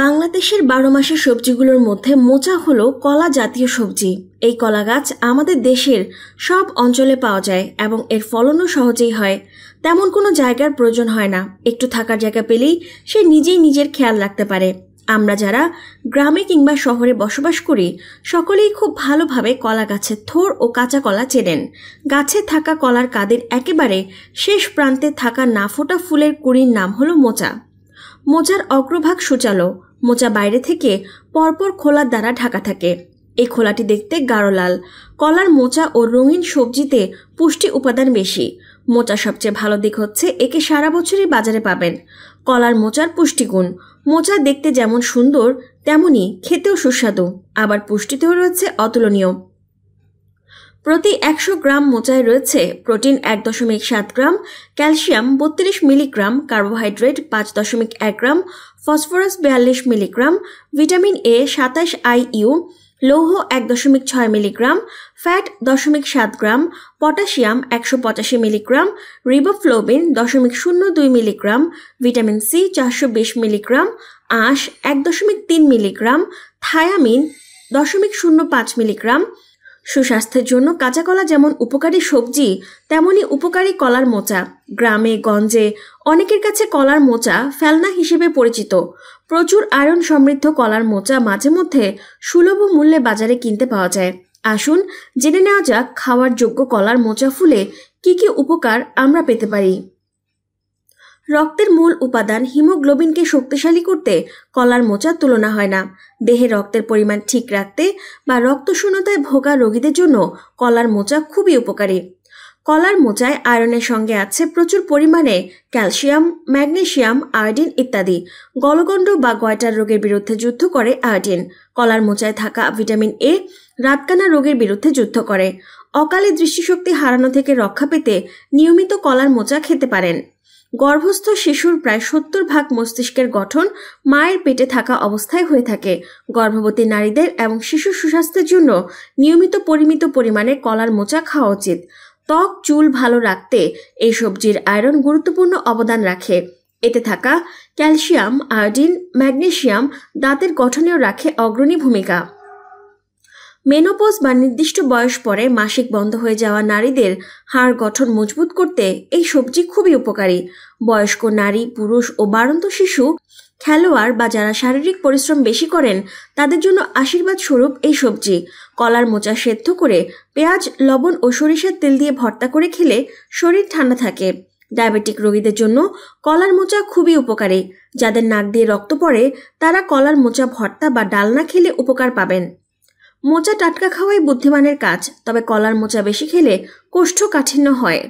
বাংলাদেশের বারো মাসের সবজিগুলোর মধ্যে মোচা হলো কলা জাতীয় সবজি এই কলা গাছ আমাদের দেশের সব অঞ্চলে পাওয়া যায় এবং এর ফলনও সহজেই হয় তেমন কোনো জায়গার প্রয়োজন হয় না একটু থাকার জায়গা পেলেই সে নিজেই নিজের খেয়াল রাখতে পারে আমরা যারা গ্রামে কিংবা শহরে বসবাস করি সকলেই খুব ভালোভাবে কলা গাছের থোর ও কাঁচা কলা চেনেন গাছে থাকা কলার কাদের একেবারে শেষ প্রান্তে থাকা না ফোটা ফুলের কুড়ির নাম হলো মোচা মোজার অগ্রভাগ সূচালো মোজা বাইরে থেকে পরপর খোলার দ্বারা ঢাকা থাকে এই খোলাটি দেখতে গাঢ় লাল কলার মোচা ও রঙিন সবজিতে পুষ্টি উপাদান বেশি মোচা সবচেয়ে ভালো দিক হচ্ছে একে সারা বছরই বাজারে পাবেন কলার মোচার পুষ্টিগুণ মোচা দেখতে যেমন সুন্দর তেমনই খেতেও সুস্বাদু আবার পুষ্টিতেও রয়েছে অতুলনীয় প্রতি একশো গ্রাম মোচায় রয়েছে প্রোটিন এক দশমিক সাত গ্রাম ক্যালসিয়াম বত্রিশ মিলিগ্রাম কার্বোহাইড্রেট পাঁচ দশমিক এক গ্রাম ফসফরাস বিয়াল্লিশ মিলিগ্রাম ভিটামিন এ সাতাশ আইইউ লৌহ এক দশমিক ছয় মিলিগ্রাম ফ্যাট দশমিক সাত গ্রাম পটাশিয়াম একশো পঁচাশি মিলিগ্রাম রিবোফ্লোবিন দশমিক শূন্য দুই মিলিগ্রাম ভিটামিন সি চারশো বিশ মিলিগ্রাম আঁশ এক দশমিক তিন মিলিগ্রাম থায়ামিন দশমিক শূন্য পাঁচ মিলিগ্রাম সুস্বাস্থ্যের জন্য কাঁচা কলা যেমন উপকারী সবজি তেমনই উপকারী কলার মোচা গ্রামে গঞ্জে অনেকের কাছে কলার মোচা ফেলনা হিসেবে পরিচিত প্রচুর আয়রন সমৃদ্ধ কলার মোচা মাঝে মধ্যে সুলভ মূল্যে বাজারে কিনতে পাওয়া যায় আসুন জেনে নেওয়া যাক খাওয়ার যোগ্য কলার মোচা ফুলে কি কি উপকার আমরা পেতে পারি রক্তের মূল উপাদান হিমোগ্লোবিনকে শক্তিশালী করতে কলার মোচার তুলনা হয় না দেহে রক্তের পরিমাণ ঠিক রাখতে বা রক্তশূন্যতায় ভোগা রোগীদের জন্য কলার মোচা খুবই উপকারী কলার মোচায় আয়রনের সঙ্গে আছে প্রচুর পরিমাণে ক্যালসিয়াম ম্যাগনেশিয়াম আয়োডিন ইত্যাদি গলগণ্ড বা গয়টার রোগের বিরুদ্ধে যুদ্ধ করে আয়োডিন কলার মোচায় থাকা ভিটামিন এ রাতকানা রোগের বিরুদ্ধে যুদ্ধ করে অকালে দৃষ্টিশক্তি হারানো থেকে রক্ষা পেতে নিয়মিত কলার মোচা খেতে পারেন গর্ভস্থ শিশুর প্রায় সত্তর ভাগ মস্তিষ্কের গঠন মায়ের পেটে থাকা অবস্থায় হয়ে থাকে গর্ভবতী নারীদের এবং শিশু সুস্বাস্থ্যের জন্য নিয়মিত পরিমিত পরিমাণে কলার মোচা খাওয়া উচিত ত্বক চুল ভালো রাখতে এই সবজির আয়রন গুরুত্বপূর্ণ অবদান রাখে এতে থাকা ক্যালসিয়াম আয়োডিন ম্যাগনেশিয়াম দাঁতের গঠনেও রাখে অগ্রণী ভূমিকা মেনোপোজ বা নির্দিষ্ট বয়স পরে মাসিক বন্ধ হয়ে যাওয়া নারীদের হাড় গঠন মজবুত করতে এই সবজি খুবই উপকারী বয়স্ক নারী পুরুষ ও বারন্ত শিশু খেলোয়াড় বা যারা শারীরিক পরিশ্রম বেশি করেন তাদের জন্য আশীর্বাদ স্বরূপ এই সবজি কলার মোচা সেদ্ধ করে পেঁয়াজ লবণ ও সরিষার তেল দিয়ে ভর্তা করে খেলে শরীর ঠান্ডা থাকে ডায়াবেটিক রোগীদের জন্য কলার মোচা খুবই উপকারী যাদের নাক দিয়ে রক্ত পড়ে তারা কলার মোচা ভর্তা বা ডালনা খেলে উপকার পাবেন মোচা টাটকা খাওয়াই বুদ্ধিমানের কাজ তবে কলার মোচা বেশি খেলে কোষ্ঠকাঠিন্য হয়